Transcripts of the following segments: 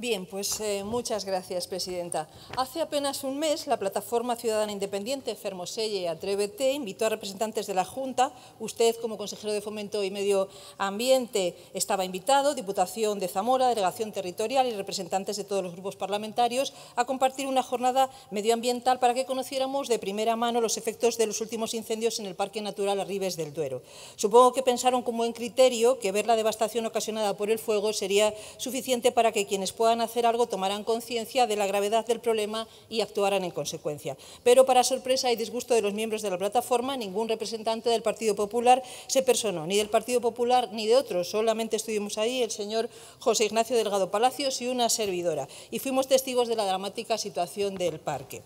Bien, pues eh, muchas gracias, Presidenta. Hace apenas un mes, la Plataforma Ciudadana Independiente, Fermoselle y Atrévete, invitó a representantes de la Junta, usted como consejero de Fomento y Medio Ambiente estaba invitado, Diputación de Zamora, Delegación Territorial y representantes de todos los grupos parlamentarios, a compartir una jornada medioambiental para que conociéramos de primera mano los efectos de los últimos incendios en el Parque Natural Arribes del Duero. Supongo que pensaron como en criterio que ver la devastación ocasionada por el fuego sería suficiente para que quienes puedan a hacer algo tomarán conciencia de la gravedad del problema y actuarán en consecuencia. Pero para sorpresa y disgusto de los miembros de la plataforma, ningún representante del Partido Popular se personó, ni del Partido Popular ni de otros. Solamente estuvimos ahí el señor José Ignacio Delgado Palacios y una servidora. Y fuimos testigos de la dramática situación del parque.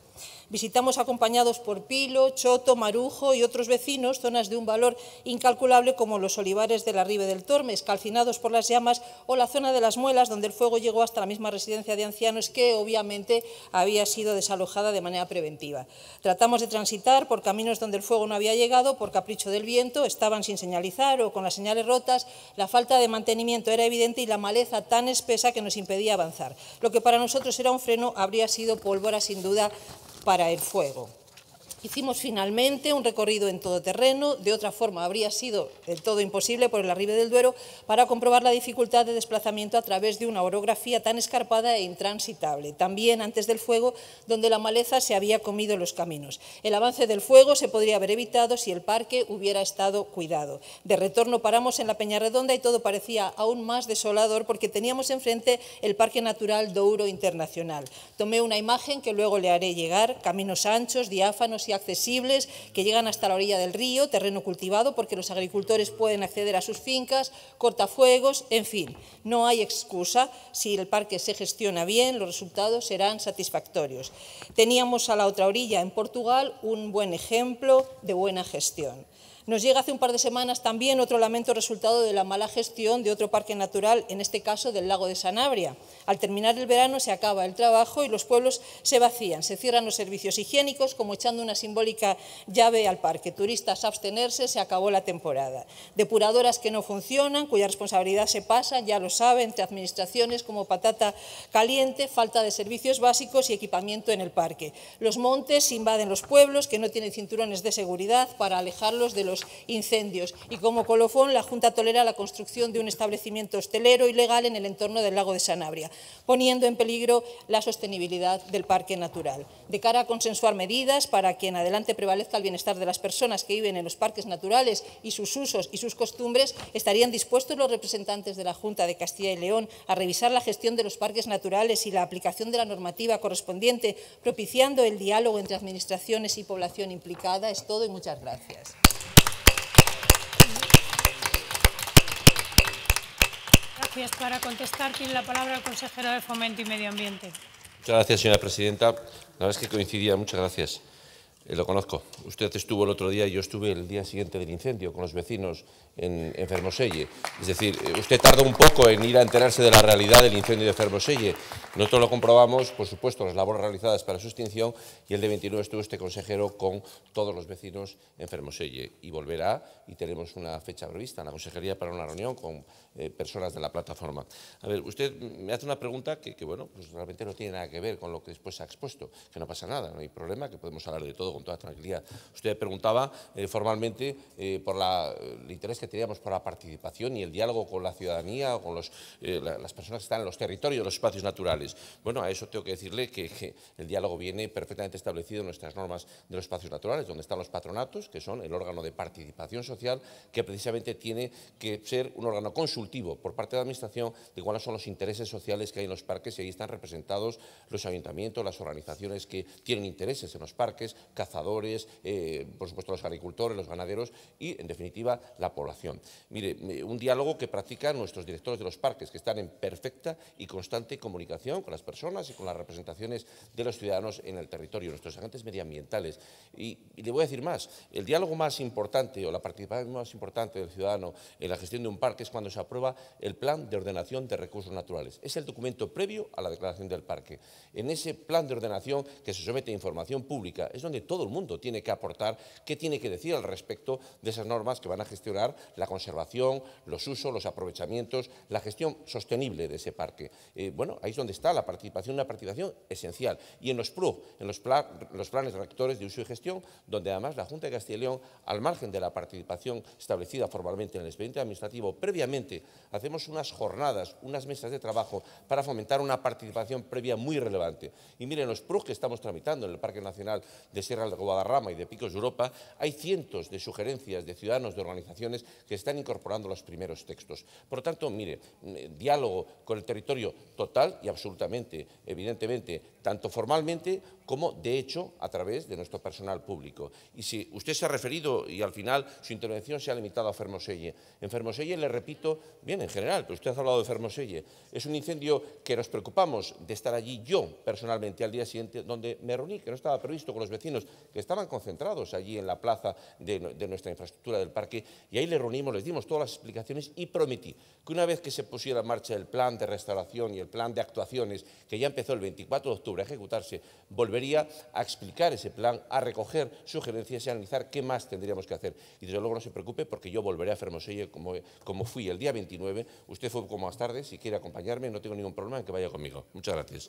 Visitamos acompañados por Pilo, Choto, Marujo y otros vecinos zonas de un valor incalculable como los olivares de la Ribe del Tormes, calcinados por las llamas, o la zona de las Muelas, donde el fuego llegó hasta la misma residencia de ancianos que obviamente había sido desalojada de manera preventiva. Tratamos de transitar por caminos donde el fuego no había llegado por capricho del viento, estaban sin señalizar o con las señales rotas, la falta de mantenimiento era evidente y la maleza tan espesa que nos impedía avanzar. Lo que para nosotros era un freno habría sido pólvora sin duda para el fuego. Hicimos finalmente un recorrido en todo terreno, de otra forma habría sido del todo imposible por el arribe del Duero, para comprobar la dificultad de desplazamiento a través de una orografía tan escarpada e intransitable, también antes del fuego, donde la maleza se había comido los caminos. El avance del fuego se podría haber evitado si el parque hubiera estado cuidado. De retorno paramos en la Peña Redonda y todo parecía aún más desolador porque teníamos enfrente el Parque Natural Douro Internacional. Tomé una imagen que luego le haré llegar, caminos anchos, diáfanos y accesibles que llegan hasta la orilla del río, terreno cultivado porque los agricultores pueden acceder a sus fincas, cortafuegos, en fin, no hay excusa. Si el parque se gestiona bien, los resultados serán satisfactorios. Teníamos a la otra orilla, en Portugal, un buen ejemplo de buena gestión. Nos llega hace un par de semanas también otro lamento resultado de la mala gestión de otro parque natural, en este caso del lago de Sanabria. Al terminar el verano se acaba el trabajo y los pueblos se vacían, se cierran los servicios higiénicos como echando una simbólica llave al parque. Turistas a abstenerse, se acabó la temporada. Depuradoras que no funcionan, cuya responsabilidad se pasa, ya lo saben, entre administraciones como patata caliente, falta de servicios básicos y equipamiento en el parque. Los montes invaden los pueblos que no tienen cinturones de seguridad para alejarlos de los incendios. Y como colofón, la Junta tolera la construcción de un establecimiento hostelero ilegal en el entorno del lago de Sanabria, poniendo en peligro la sostenibilidad del parque natural. De cara a consensuar medidas para que en adelante prevalezca el bienestar de las personas que viven en los parques naturales y sus usos y sus costumbres, estarían dispuestos los representantes de la Junta de Castilla y León a revisar la gestión de los parques naturales y la aplicación de la normativa correspondiente, propiciando el diálogo entre administraciones y población implicada. Es todo y muchas gracias. gracias. Para contestar tiene la palabra el consejero de Fomento y Medio Ambiente. Muchas gracias, señora presidenta. La verdad es que coincidía. Muchas gracias. Eh, lo conozco. Usted estuvo el otro día y yo estuve el día siguiente del incendio con los vecinos en, Fermoselle. Es decir, eh, usted tardó un poco en ir a enterarse de la realidad del incendio de Fermoselle. Nosotros lo comprobamos, por supuesto, las labores realizadas para su extinción y el de 29 estuvo este consejero con todos los vecinos en Fermoselle. Y volverá y tenemos una fecha prevista en la consejería para una reunión con eh, personas de la plataforma. A ver, usted me hace una pregunta que, que, bueno, pues realmente no tiene nada que ver con lo que después ha expuesto, que no pasa nada, no hay problema, que podemos hablar de todo con toda tranquilidad. Usted preguntaba eh, formalmente eh, por el interés que teníamos por la participación y el diálogo con la ciudadanía o con eh, las personas que están en los territorios, los espacios naturales. Bueno, a eso tengo que decirle que, que, el diálogo viene perfectamente establecido en nuestras normas de los espacios naturales, donde están los patronatos, que son el órgano de participación social, que precisamente tiene que ser un órgano consultivo por parte de la Administración de cuáles son los intereses sociales que hay en los parques y ahí están representados los ayuntamientos, las organizaciones que tienen intereses en los parques, cazadores, eh, por supuesto los agricultores, los ganaderos y, en definitiva, la población. Mire, un diálogo que practican nuestros directores de los parques, que están en perfecta y constante comunicación con las personas y con las representaciones de los ciudadanos en el territorio, nuestros agentes medioambientales. Y, y le voy a decir más, el diálogo más importante o la participación más importante del ciudadano en la gestión de un parque es cuando se aprueba el Plan de Ordenación de Recursos Naturales. Es el documento previo a la declaración del parque. En ese plan de ordenación que se somete a información pública es donde todo el mundo tiene que aportar, qué tiene que decir al respecto de esas normas que van a gestionar la conservación, los usos, los aprovechamientos, la gestión sostenible de ese parque. Eh, bueno, ahí es donde está la participación, una participación esencial. Y en los PRUG, en los, planes rectores de uso y gestión, donde además la Junta de Castilla y León, al margen de la participación establecida formalmente en el expediente administrativo, previamente hacemos unas jornadas, unas mesas de trabajo para fomentar una participación previa muy relevante. Y miren, los PRUG que estamos tramitando en el Parque Nacional de Sierra de Guadarrama y de Picos de Europa, hay cientos de sugerencias de ciudadanos, de organizaciones que están incorporando los primeros textos. Por lo tanto, mire, mm, eh, diálogo con el territorio total y absolutamente, evidentemente, tanto formalmente como de hecho a través de nuestro personal público. Y si usted se ha referido y al final su intervención se ha limitado a Fermoselle, en Fermoselle le repito, bien en general, pero usted ha hablado de Fermoselle, es un incendio que nos preocupamos de estar allí yo personalmente al día siguiente, donde me reuní, que no estaba previsto con los vecinos, que estaban concentrados allí en la plaza de, nuestra infraestructura del parque y ahí les reunimos, les dimos todas las explicaciones y prometí que una vez que se pusiera en marcha el plan de restauración y el plan de actuaciones que ya empezó el 24 de octubre a ejecutarse, volvería a explicar ese plan, a recoger sugerencias y analizar qué más tendríamos que hacer. Y desde luego no se preocupe porque yo volveré a Fermoselle como, como fui el día 29. Usted fue como más tarde, si quiere acompañarme, no tengo ningún problema en que vaya conmigo. Muchas gracias.